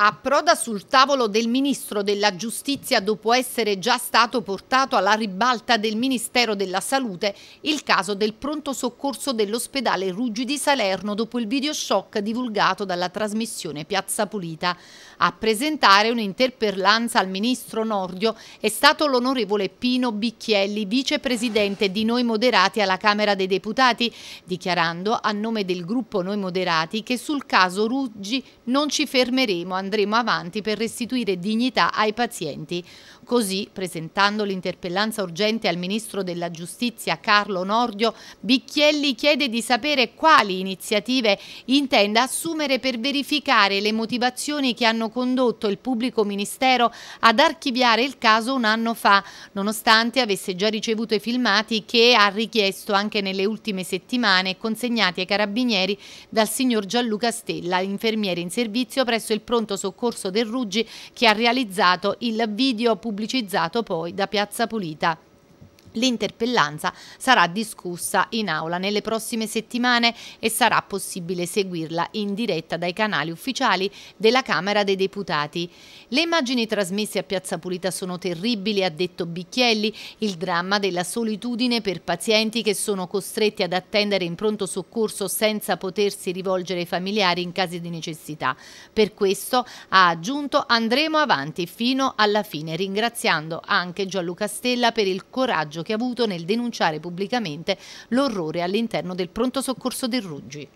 Approda sul tavolo del Ministro della Giustizia dopo essere già stato portato alla ribalta del Ministero della Salute il caso del pronto soccorso dell'ospedale Ruggi di Salerno dopo il videoshock divulgato dalla trasmissione Piazza Pulita. A presentare un'interperlanza al Ministro Nordio è stato l'onorevole Pino Bicchielli, vicepresidente di Noi Moderati alla Camera dei Deputati, dichiarando a nome del gruppo Noi Moderati che sul caso Ruggi non ci fermeremo, a andremo avanti per restituire dignità ai pazienti. Così, presentando l'interpellanza urgente al Ministro della Giustizia Carlo Nordio, Bicchielli chiede di sapere quali iniziative intenda assumere per verificare le motivazioni che hanno condotto il pubblico ministero ad archiviare il caso un anno fa, nonostante avesse già ricevuto i filmati che ha richiesto anche nelle ultime settimane consegnati ai carabinieri dal signor Gianluca Stella, infermiere in servizio presso il pronto Soccorso del Ruggi che ha realizzato il video pubblicizzato poi da Piazza Pulita. L'interpellanza sarà discussa in aula nelle prossime settimane e sarà possibile seguirla in diretta dai canali ufficiali della Camera dei Deputati. Le immagini trasmesse a Piazza Pulita sono terribili, ha detto Bicchielli, il dramma della solitudine per pazienti che sono costretti ad attendere in pronto soccorso senza potersi rivolgere ai familiari in casi di necessità. Per questo, ha aggiunto, andremo avanti fino alla fine, ringraziando anche Gianluca Stella per il coraggio coraggio che ha avuto nel denunciare pubblicamente l'orrore all'interno del pronto soccorso del Ruggi.